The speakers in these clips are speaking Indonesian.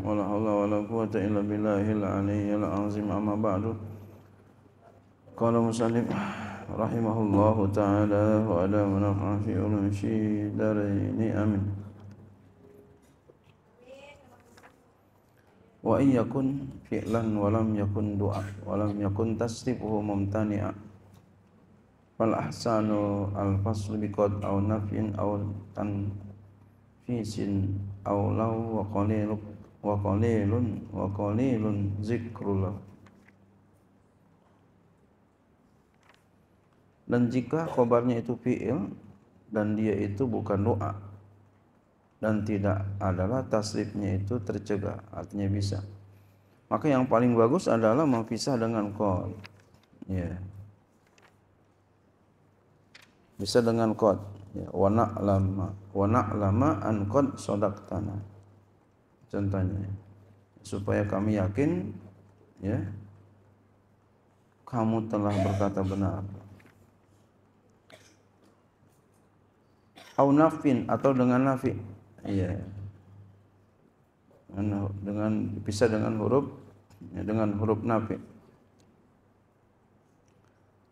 ولا حول ولا قوة إلا بالله العلي العظيم أما بعد قال مسلم رحمه الله تعالى وعلى ونفع في علوم دارين آمين وإن يكن فعلا ولم يكن دعاء ولم يكن تسريبه ممتنعا فالأحسان الفصل بقد أو نفي أو تنفيس أو لو وقليل wa qalilun wa qalilun zikrullah dan jika khobarnya itu fi'il dan dia itu bukan doa dan tidak adalah tasrifnya itu tercegah artinya bisa maka yang paling bagus adalah memisah dengan qad ya yeah. bisa dengan qad ya yeah. wa na'lama wa na'lama an qad sadaqtana contohnya supaya kami yakin ya kamu telah berkata benar au nafin atau dengan nafi iya dengan dengan bisa dengan huruf ya, dengan huruf nafi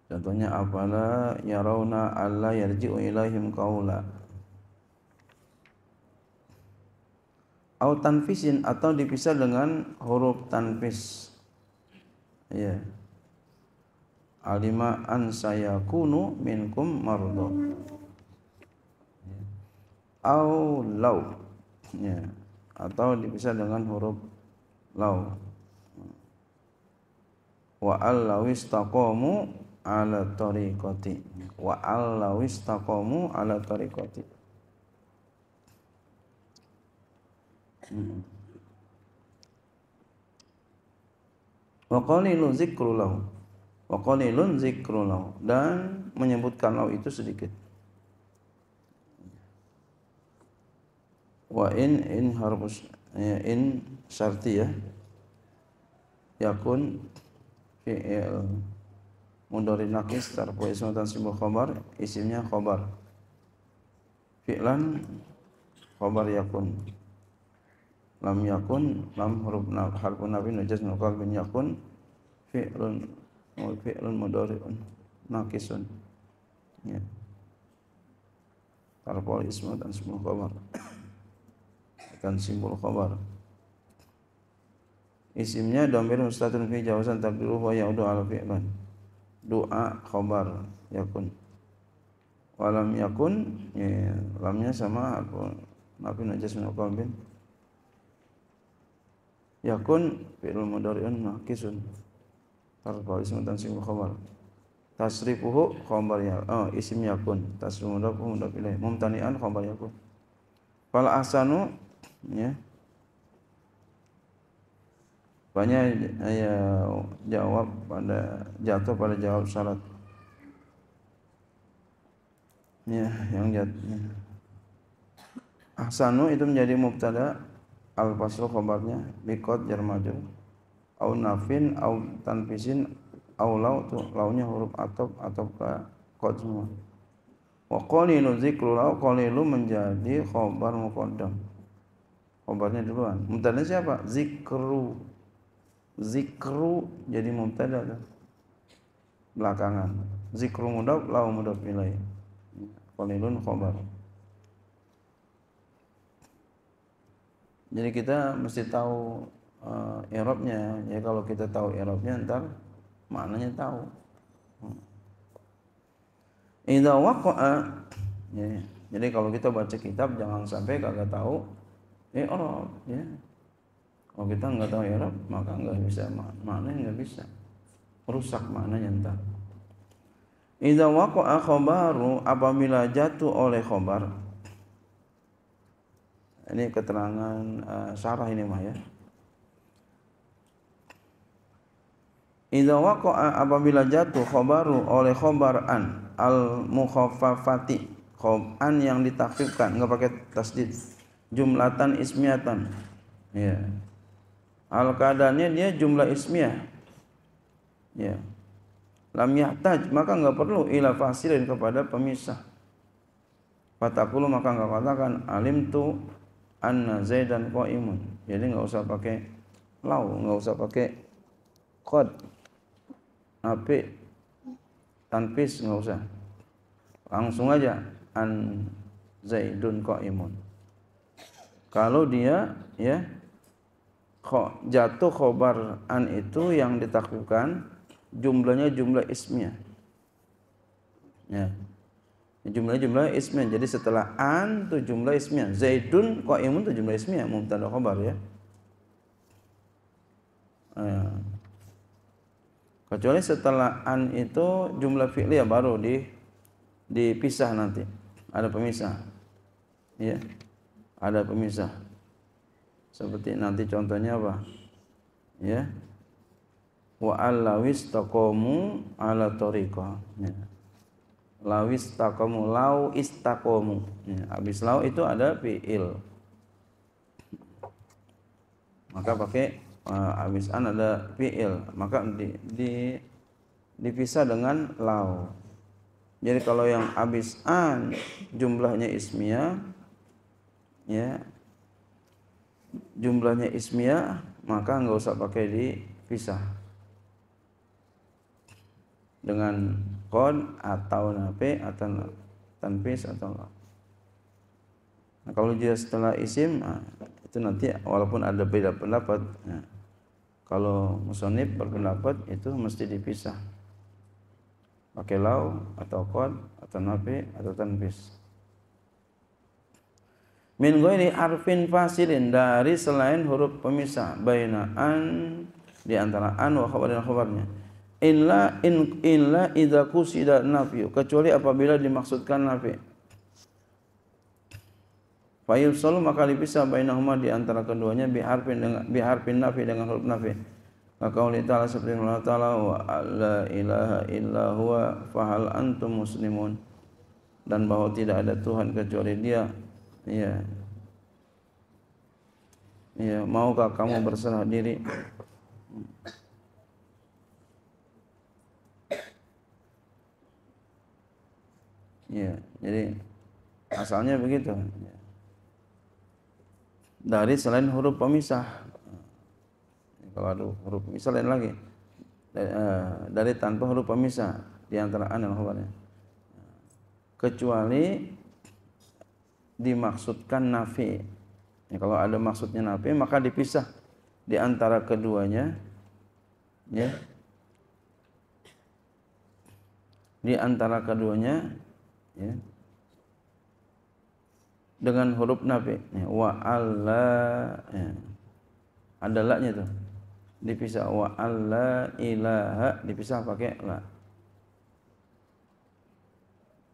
contohnya apala yarawna alla yarji'u ilaihim qaula au tanfisin atau dipisah dengan huruf tanfis ya alima an saya kunu minkum mardo iya. au lau ya atau dipisah dengan huruf lau wa allawis taqamu ala tariqati wa allawis taqamu ala tariqati Hmm. Wa qalilun zikru lahu. Wa zikru lahu. Dan menyebutkan lahu itu sedikit. Wa in in harfus ya, in syarti ya. Yakun fi'il mundori nakis tarfu ismu dan simbol khabar isimnya kobar. fi'lan kobar yakun lam yakun lam huruf harfu nafi najas mukal bin yakun fi fi'lun mudari'un nakisun ya tarpol ismu dan semua kabar, dan simbol kabar. isimnya domir mustatun fi jawasan takdiru wa ya'udu ala fi'lun doa kabar yakun walam yakun ya, lamnya sama harfu nafi najas mukal bin yakun fi'lul mudhari'un naqisun tarfa ismu tansib khabar tasrifuhu khabar ya oh, isim yakun tasrifu mudhari'un mudhari'un mumtani'an khabar yakun fal ahsanu ya banyak ayat jawab pada jatuh pada jawab salat, ya yang jatuh ya. ahsanu itu menjadi mubtada' al fasil khobarnya bikot jar au nafin au tanfisin au lau tu launya huruf atop atau ke kot semua wa qalilu zikru lau qalilu menjadi khobar muqaddam khobarnya duluan mutadanya siapa zikru zikru jadi mubtada kan? belakangan zikru mudab lau nilai. ilaih qalilun khobar Jadi kita mesti tahu uh, Eropnya. Ya kalau kita tahu Eropnya ntar maknanya tahu. hmm. waqa'a ya, ya. Jadi kalau kita baca kitab jangan sampai kagak tahu Erop ya. Kalau kita nggak tahu Erop maka nggak bisa maknanya nggak bisa rusak maknanya ntar. Idza waqa'a khobaru apabila jatuh oleh khabar ini keterangan uh, Sarah ini mah ya. Idza waqa'a apabila jatuh khobaru oleh khobar an al mukhaffafati khob an yang ditakfifkan enggak pakai tasdid jumlatan ismiatan ya al keadaannya dia jumlah ismiyah ya lam yahtaj maka enggak perlu ila fasilin kepada pemisah fatakulu maka enggak katakan alim tu anna zaidan qaimun jadi nggak usah pakai lau nggak usah pakai qad api tanpis nggak usah langsung aja an zaidun qaimun kalau dia ya jatuh khobar an itu yang ditakwifkan jumlahnya jumlah ismnya ya jumlah-jumlah ismian. Jadi setelah an itu jumlah ismian. Zaidun qaimun itu jumlah ismian, mubtada khabar ya. Ah. Kecuali setelah an itu jumlah fi'liyah baru di dipisah nanti. Ada pemisah. Ya. Ada pemisah. Seperti nanti contohnya apa? Ya. Wa allawis ala tariqah. Ya lau istakomu lau istakomu. ya, habis lau itu ada fiil maka pakai uh, habis an ada fiil maka di, di dipisah dengan lau jadi kalau yang habis an jumlahnya ismia, ya jumlahnya ismia, maka nggak usah pakai dipisah dengan kon atau nape atau tanfis atau nah, kalau dia setelah isim nah, itu nanti walaupun ada beda pendapat ya. kalau musonib berpendapat itu mesti dipisah pakai lau atau kon atau nape atau tanfis min ini arfin fasilin dari selain huruf pemisah baina an di antara an wa khabarin khabarnya illa in illa idza qusida nafyu kecuali apabila dimaksudkan nafi fa yusallu maka dipisah bainahuma di antara keduanya bi harfin dengan bi harfin nafi dengan huruf nafi maka oleh ta'ala seperti Allah ta'ala wa la ilaha illa huwa fahal antum muslimun dan bahwa tidak ada Tuhan kecuali dia ya ya maukah kamu ya. berserah diri ya jadi asalnya begitu dari selain huruf pemisah kalau ada huruf pemisah lain lagi dari, uh, eh, dari tanpa huruf pemisah di antara an dan khabarnya kecuali dimaksudkan nafi ya, kalau ada maksudnya nafi maka dipisah di antara keduanya ya di antara keduanya ya. dengan huruf nafi ya, ya. wa ala ya. ada laknya tuh dipisah wa ala ilaha dipisah pakai la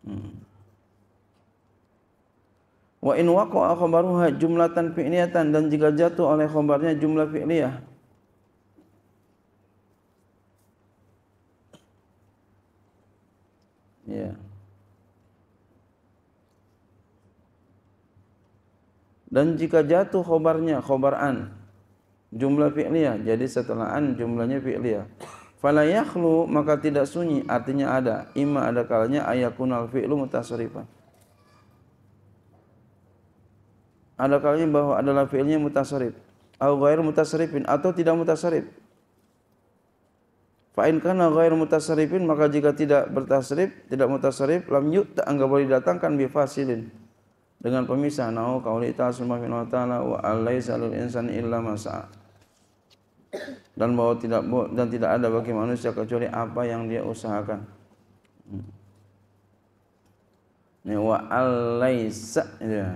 hmm. wa in waqa'a khabaruha jumlatan fi'liyatan dan jika jatuh oleh khabarnya jumlah fi'liyah ya yeah. dan jika jatuh khobarnya khobar an jumlah fi'liyah jadi setelah an jumlahnya fi'liyah fala yakhlu maka tidak sunyi artinya ada imma ada kalanya ayakunal fi'lu mutasarifan ada kalanya bahwa adalah fi'ilnya mutasarif atau ghair mutasarifin atau tidak mutasarif fa in kana ghair mutasarifin maka jika tidak bertasrif tidak mutasarif lam yu'ta anggap boleh datangkan bi fasilin dengan pemisah nau kaulita ta'ala wa ta'ala wa alaysa lil insani illa ma dan bahwa tidak dan tidak ada bagi manusia kecuali apa yang dia usahakan. Hmm. Ini wa alaysa ya.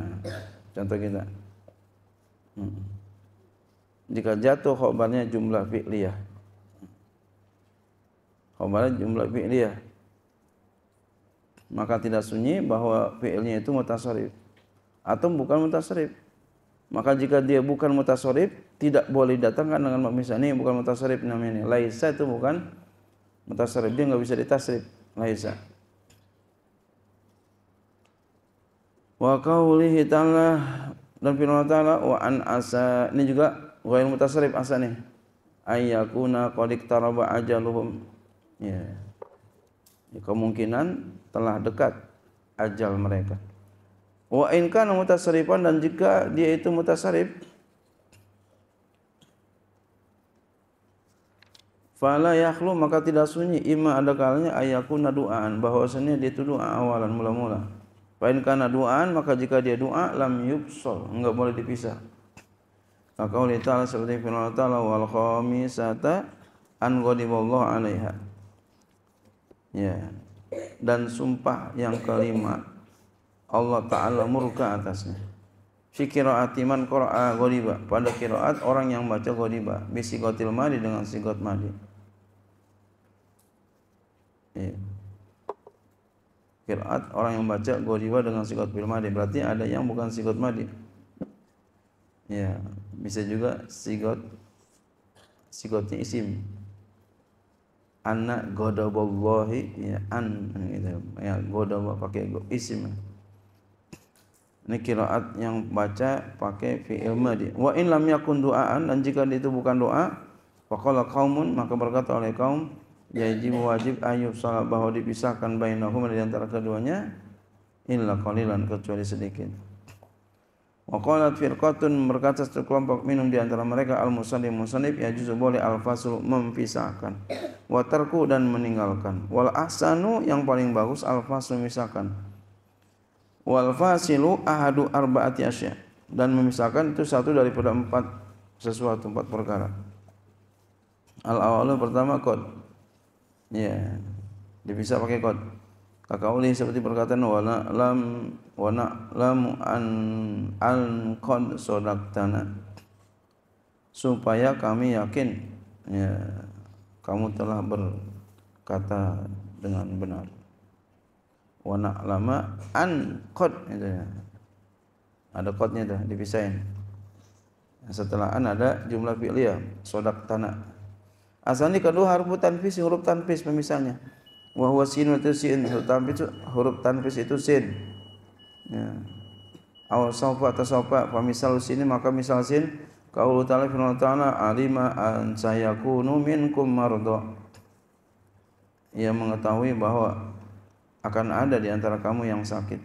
Contoh kita. Hmm. Jika jatuh khobarnya jumlah fi'liyah. Khobarnya jumlah fi'liyah. Maka tidak sunyi bahwa fi'ilnya itu mutasarif atau bukan mutasorib. Maka jika dia bukan mutasorib, tidak boleh datangkan dengan pemisah ini bukan mutasorib namanya. Laisa itu bukan mutasorib, dia nggak bisa ditasrif. Laisa. Wa qaulihi ta'ala dan firman ta'ala wa an asa ini juga ghair mutasarrif asa nih ayyakuna qad iktaraba ajaluhum ya, ya kemungkinan telah dekat ajal mereka Wa in kana mutasarifan dan jika dia itu mutasarif Fala yakhlu maka tidak sunyi ima ada kalanya ayakuna du'aan bahwasanya dia itu doa awalan mula-mula. Fa in kana du'aan maka jika dia doa lam yubsal enggak boleh dipisah. Maka oleh Ta'ala seperti firman Ta'ala wal khamisata an ghadiballahu 'alaiha. Ya. Dan sumpah yang kelima Allah Ta'ala murka atasnya fi qiraati man qara'a ghoriba pada qiraat orang yang baca ghoriba bisi gotil madi dengan sigot madi ya. Qiraat orang yang baca ghoriba dengan sigot bil madi berarti ada yang bukan sigot madi ya bisa juga sigot sigotnya isim anak godaballahi ya an gitu ya godaba pakai isim ini kiraat yang baca pakai fi'il madi. Wa in lam yakun du'aan dan jika itu bukan doa, faqala kaumun maka berkata oleh kaum yajib wajib ayub salat bahwa dipisahkan bainahum di antara keduanya illa qalilan kecuali sedikit. Wa qalat firqatun berkata satu kelompok minum di antara mereka al musallim musannif ya juzu boleh al fasul memisahkan. wa tarku dan meninggalkan wal ahsanu yang paling bagus al fasul memisahkan wal fasilu ahadu arba'ati asya dan memisahkan itu satu daripada empat sesuatu empat perkara al awalu pertama kod ya yeah. dipisah pakai kod kakauli seperti perkataan wana lam wana lam an al kod sodaktana supaya kami yakin ya yeah. kamu telah berkata dengan benar wa na'lama an qad itu ya. Ada qadnya tuh dipisahin. Setelah an ada jumlah fi'liyah, sodak tanah. Asalnya kedua harfu tanfis huruf tanfis pemisalnya. Wa huwa sin itu sin huruf tanfis huruf tanfis itu sin. Ya. Aw sawfa atau sawfa pemisal sin maka misal sin qaulu ta'ala firman ta'ala alima an sayakunu minkum marda. Ia mengetahui bahwa akan ada di antara kamu yang sakit.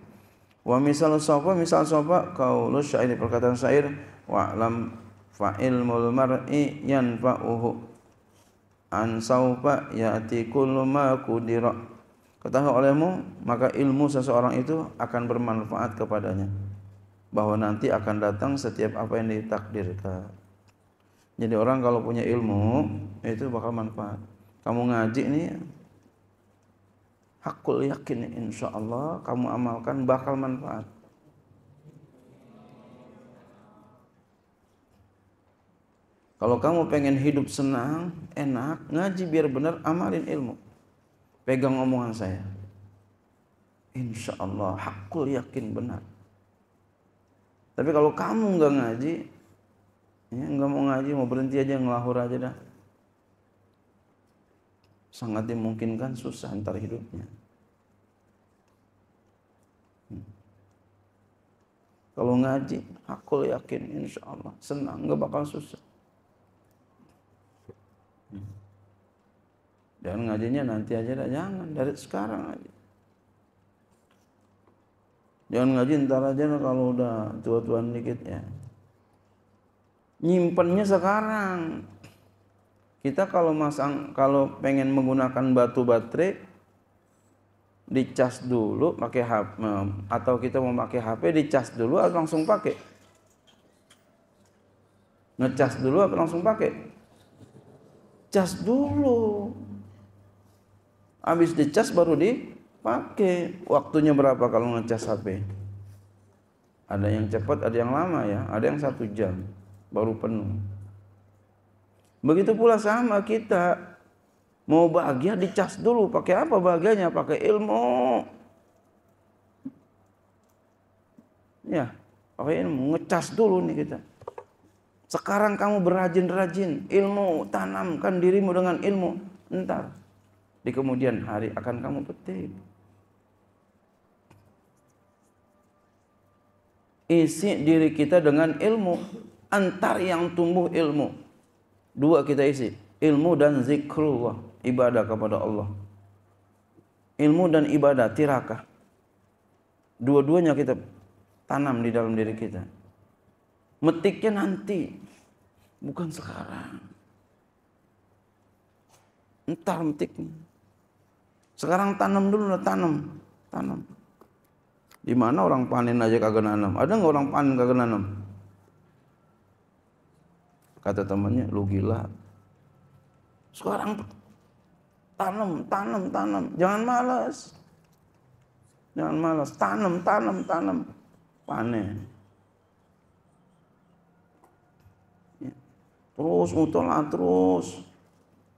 Wa misal sofa misal sofa kaulus syair perkataan syair wa lam fa ilmul mar'i yanfa'uhu an saufa ya'ti kullu ma qudira. Ketahui olehmu maka ilmu seseorang itu akan bermanfaat kepadanya bahwa nanti akan datang setiap apa yang ditakdirkan. Jadi orang kalau punya ilmu itu bakal manfaat. Kamu ngaji nih hakul yakin insya Allah kamu amalkan bakal manfaat kalau kamu pengen hidup senang enak ngaji biar benar amalin ilmu pegang omongan saya insya Allah hakul yakin benar tapi kalau kamu nggak ngaji ya mau ngaji mau berhenti aja ngelahur aja dah sangat dimungkinkan susah antar hidupnya. Hmm. Kalau ngaji, aku yakin insya Allah senang, gak bakal susah. Hmm. Dan ngajinya nanti aja dah, jangan dari sekarang aja. Jangan ngaji ntar aja kalau udah tua-tuan dikit ya. Nyimpennya sekarang, kita kalau masang kalau pengen menggunakan batu baterai dicas dulu pakai HP atau kita mau pakai HP dicas dulu atau langsung pakai? Ngecas dulu atau langsung pakai? Cas dulu. Habis dicas baru dipakai. Waktunya berapa kalau ngecas HP? Ada yang cepat, ada yang lama ya. Ada yang satu jam baru penuh. Begitu pula sama kita. Mau bahagia dicas dulu. Pakai apa bahagianya? Pakai ilmu. Ya, pakai ilmu. Ngecas dulu nih kita. Sekarang kamu berajin-rajin. Ilmu, tanamkan dirimu dengan ilmu. Entar. Di kemudian hari akan kamu petik. Isi diri kita dengan ilmu. Antar yang tumbuh ilmu Dua kita isi, ilmu dan zikrullah, ibadah kepada Allah. Ilmu dan ibadah, tirakah. Dua-duanya kita tanam di dalam diri kita. Metiknya nanti, bukan sekarang. Entar metiknya. Sekarang tanam dulu, tanam, tanam. Di mana orang panen aja kagak nanam? Ada nggak orang panen kagak nanam? Kata temannya, lu gila. Sekarang tanam, tanam, tanam. Jangan malas. Jangan malas. Tanam, tanam, tanam. Panen. Ya. Terus mutola terus.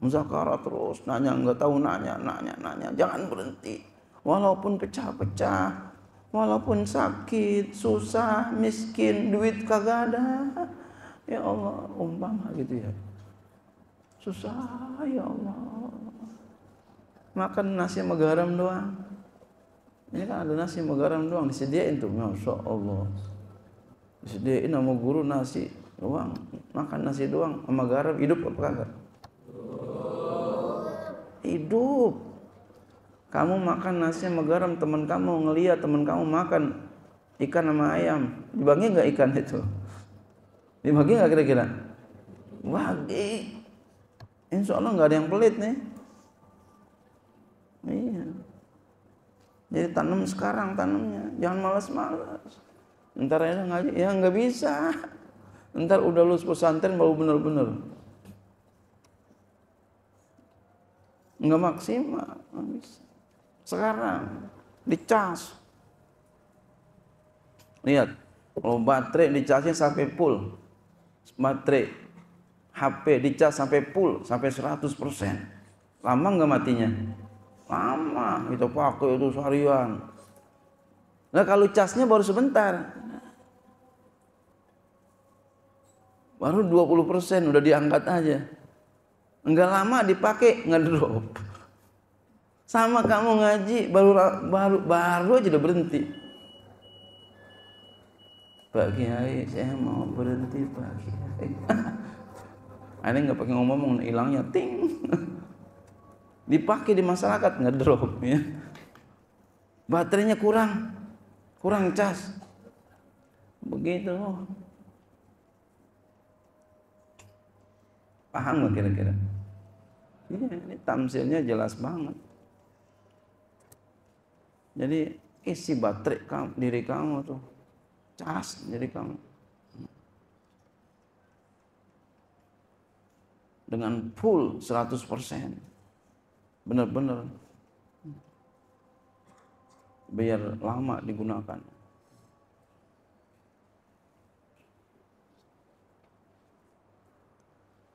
muzakarah terus. Nanya, nggak tahu nanya, nanya, nanya. Jangan berhenti. Walaupun pecah-pecah. Walaupun sakit, susah, miskin, duit kagak ada. Ya Allah, umpama gitu ya. Susah ya Allah. Makan nasi sama garam doang. Ini kan ada nasi sama garam doang disediain tuh. Masya Allah. Disediain sama guru nasi doang. Makan nasi doang sama garam. Hidup apa kagak? Hidup. Kamu makan nasi sama garam, teman kamu ngeliat, teman kamu makan ikan sama ayam. Dibagi nggak ikan itu? Ini bagi nggak kira-kira? Bagi. Insya Allah nggak ada yang pelit nih. Iya. Jadi tanam sekarang tanamnya, jangan malas-malas. Ntar ya ngaji, ya nggak bisa. Ntar udah lulus pesantren baru bener-bener. Nggak maksimal, Sekarang dicas. Lihat, kalau baterai dicasnya sampai full baterai HP dicas sampai full sampai 100% lama nggak matinya lama itu pakai itu seharian nah kalau casnya baru sebentar baru 20% udah diangkat aja enggak lama dipakai nggak drop sama kamu ngaji baru baru baru aja udah berhenti Pak Kiai saya mau berhenti Pak Kiai ada nggak pakai ngomong hilangnya ting dipakai di masyarakat nggak drop ya baterainya kurang kurang cas begitu paham nggak kira-kira ini, iya, ini tamsilnya jelas banget jadi isi baterai kamu, diri kamu tuh cas jadi kamu dengan full 100% benar-benar biar lama digunakan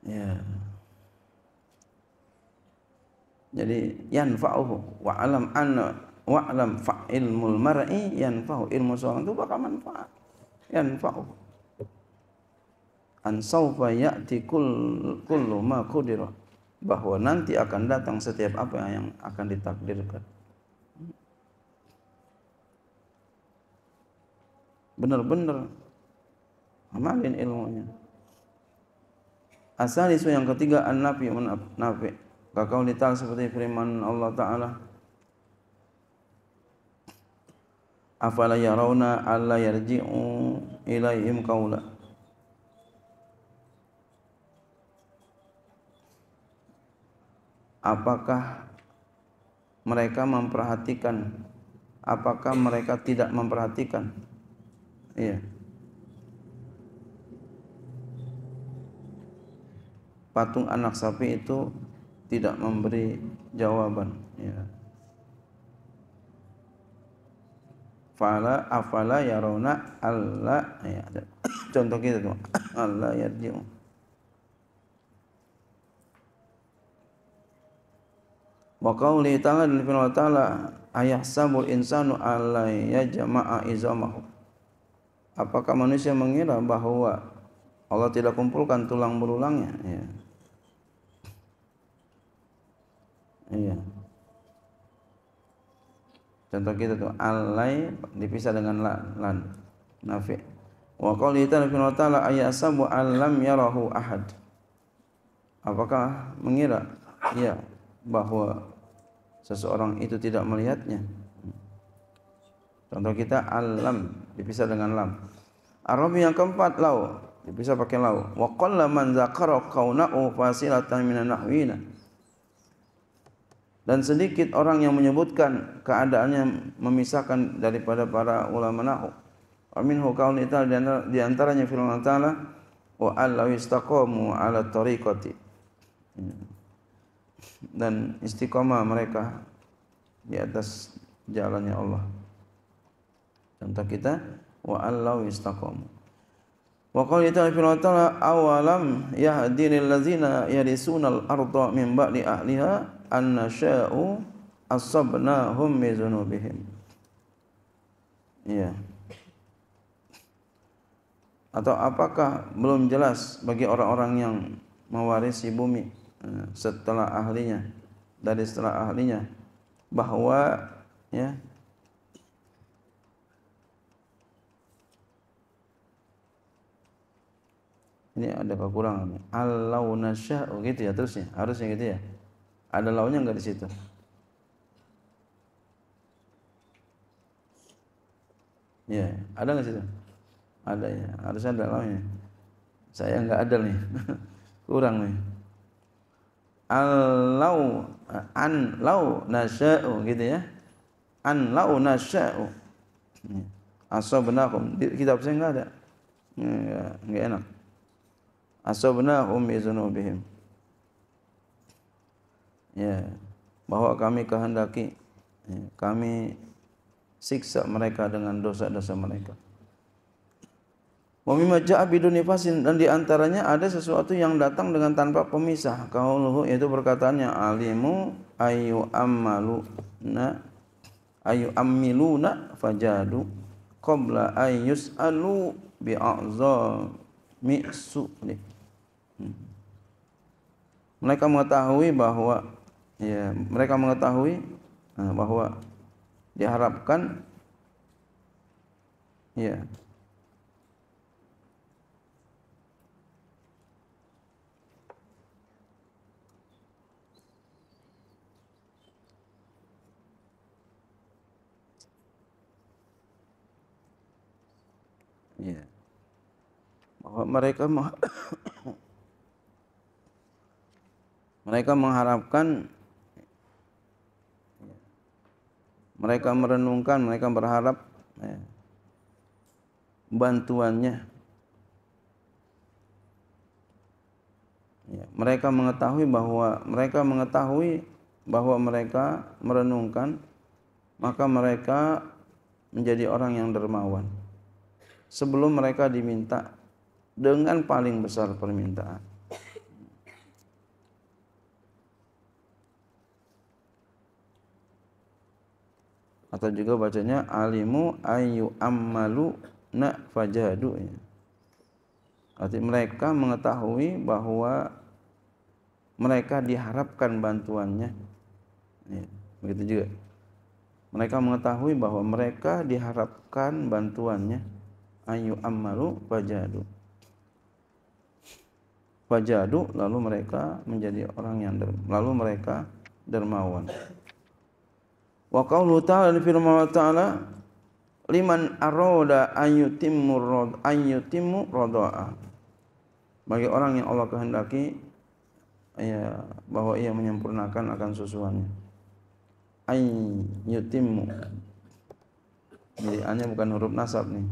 ya jadi yanfa'uhu wa alam anna wa'lam fa ilmul mar'i yanfa'u ilmu seorang itu bakal manfaat yanfa'u an sawfa ya'ti kullu ma qudira bahwa nanti akan datang setiap apa yang akan ditakdirkan benar-benar amalin ilmunya asal isu yang ketiga an nafi nafi kakau lital seperti firman Allah Ta'ala afala yarawna alla yarji'u ilaihim qawla apakah mereka memperhatikan apakah mereka tidak memperhatikan iya patung anak sapi itu tidak memberi jawaban ya fala afala yarawna alla ya ada. contoh kita tuh alla yarji'u wa qauli ta'ala dan firman ta'ala ayahsabul insanu alla Jama'a izamahu apakah manusia mengira bahwa Allah tidak kumpulkan tulang berulangnya? ya iya, iya contoh kita tuh alai dipisah dengan la lan nafi wa qouli ta'ala ta'ala ayasabu alam yarahu ahad apakah mengira ya bahwa seseorang itu tidak melihatnya contoh kita alam dipisah dengan lam Arabi yang keempat lau dipisah pakai lau wa qalla man zakara qauna'u fasilatan minan nahwina dan sedikit orang yang menyebutkan keadaannya memisahkan daripada para ulama nahu. Amin qaul ital di antaranya firman Ta'ala wa allaw istaqamu ala tariqati. Dan istiqomah mereka di atas jalannya Allah. Contoh kita wa allaw istaqamu. Wa qaul ital firman Allah Ta'ala awalam yahdinil ladzina yarisunal arda min ba'di ahliha an asabnahum min dzunubihim. Iya. Atau apakah belum jelas bagi orang-orang yang mewarisi bumi eh, setelah ahlinya dari setelah ahlinya bahwa ya ini ada kekurangan. Allau nasya gitu ya terusnya, harusnya gitu ya. Ada lawannya enggak di situ? Ya, ada nggak situ? Ada ya, harus ada lawannya. Saya enggak ada nih, kurang nih. Allau an lau nasya'u gitu ya. An lau nasya'u. Iya. Asabnakum di kitab saya nggak ada. Enggak enak. Asabnahum bi dzunubihim ya bahwa kami kehendaki ya, kami siksa mereka dengan dosa-dosa mereka wa mimma ja'a biduni dan diantaranya ada sesuatu yang datang dengan tanpa pemisah Kauluhu yaitu perkataannya alimu ayu ammalu na ayu ammiluna fajadu qabla ayus alu bi mi su'li hmm. mereka mengetahui bahwa ya mereka mengetahui nah, bahwa diharapkan ya, ya bahwa mereka mereka mengharapkan mereka merenungkan mereka berharap ya, bantuannya ya, mereka mengetahui bahwa mereka mengetahui bahwa mereka merenungkan maka mereka menjadi orang yang dermawan sebelum mereka diminta dengan paling besar permintaan atau juga bacanya alimu ayu ammalu na fajadu ya. Arti mereka mengetahui bahwa mereka diharapkan bantuannya. Iya, begitu juga. Mereka mengetahui bahwa mereka diharapkan bantuannya. Ayu ammalu fajadu. Fajadu lalu mereka menjadi orang yang der, lalu mereka dermawan. Wa qawlu ta'ala firman Allah ta'ala liman arada an yutimmu rad an yutimmu radha'a. Bagi orang yang Allah kehendaki ya bahwa ia menyempurnakan akan susuannya. Ay yutimmu. Jadi hanya bukan huruf nasab nih.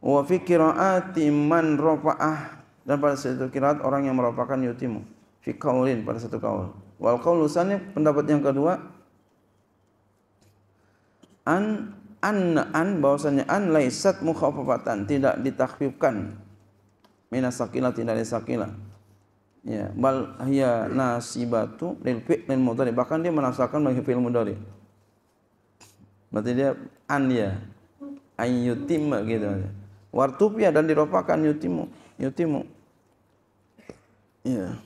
Wa fi qira'ati man rafa'ah dan pada satu kiraat orang yang merupakan yutimu fi qaulin pada satu kaul. Wal qaulusani pendapat yang kedua an an an bahwasanya an laisat mukhaffafatan tidak ditakhfifkan minas tidak disakila ya bal hiya nasibatu lil fi'lil mudhari bahkan dia menafsirkan bagi fi'il mudhari berarti dia an ya ay yutim gitu wartupia dan diropakan yutimu yutimu ya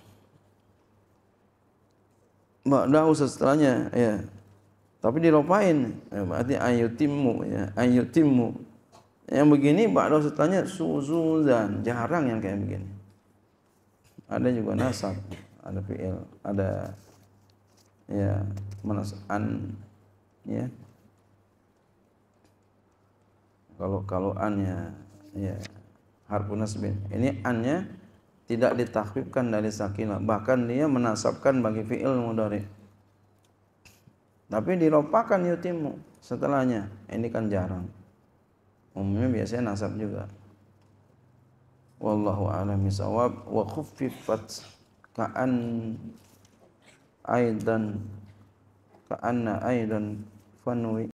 Ba'dahu setelahnya ya tapi dilupain. Ya, berarti ayutimmu ya, Ayutimu. Yang begini Pak ba'da tanya suzuzan, jarang yang kayak begini. Ada juga nasab, ada fi'il, ada ya manas ya. Kalau kalau an ya ya harfun nasbin. Ini annya tidak ditakwibkan dari sakinah, bahkan dia menasabkan bagi fi'il mudhari' Tapi diropakan yutimu setelahnya. Ini kan jarang. Umumnya biasanya nasab juga. Wallahu a'lam bisawab wa khuffifat ka'an aidan ka'anna aidan fanwi